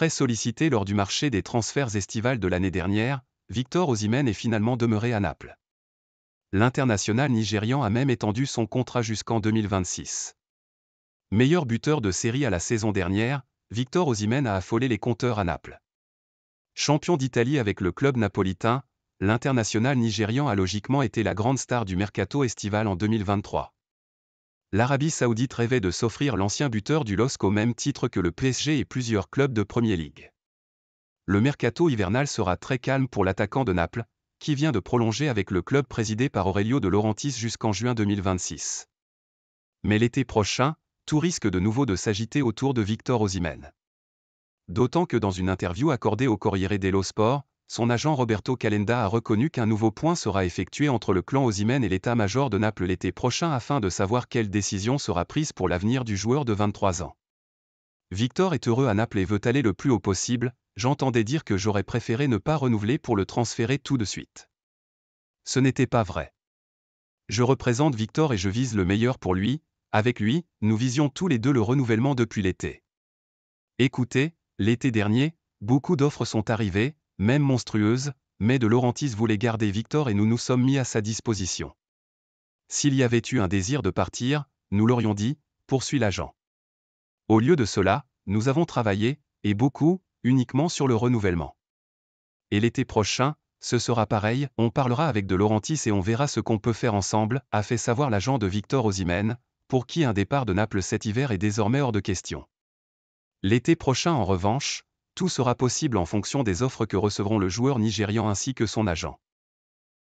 Très sollicité lors du marché des transferts estivales de l'année dernière, Victor Osimhen est finalement demeuré à Naples. L'international nigérian a même étendu son contrat jusqu'en 2026. Meilleur buteur de série à la saison dernière, Victor Osimhen a affolé les compteurs à Naples. Champion d'Italie avec le club napolitain, l'international nigérian a logiquement été la grande star du mercato estival en 2023 l'Arabie saoudite rêvait de s'offrir l'ancien buteur du LOSC au même titre que le PSG et plusieurs clubs de Premier League. Le mercato hivernal sera très calme pour l'attaquant de Naples, qui vient de prolonger avec le club présidé par Aurelio de Laurentiis jusqu'en juin 2026. Mais l'été prochain, tout risque de nouveau de s'agiter autour de Victor Osimhen. D'autant que dans une interview accordée au Corriere dello Sport, son agent Roberto Calenda a reconnu qu'un nouveau point sera effectué entre le clan Osimhen et l'état-major de Naples l'été prochain afin de savoir quelle décision sera prise pour l'avenir du joueur de 23 ans. Victor est heureux à Naples et veut aller le plus haut possible, j'entendais dire que j'aurais préféré ne pas renouveler pour le transférer tout de suite. Ce n'était pas vrai. Je représente Victor et je vise le meilleur pour lui, avec lui, nous visions tous les deux le renouvellement depuis l'été. Écoutez, l'été dernier, beaucoup d'offres sont arrivées, même monstrueuse, mais de Laurentis voulait garder Victor et nous nous sommes mis à sa disposition. S'il y avait eu un désir de partir, nous l'aurions dit, poursuit l'agent. Au lieu de cela, nous avons travaillé, et beaucoup, uniquement sur le renouvellement. Et l'été prochain, ce sera pareil, on parlera avec de Laurentis et on verra ce qu'on peut faire ensemble, a fait savoir l'agent de Victor Osimène, pour qui un départ de Naples cet hiver est désormais hors de question. L'été prochain en revanche, tout sera possible en fonction des offres que recevront le joueur nigérian ainsi que son agent.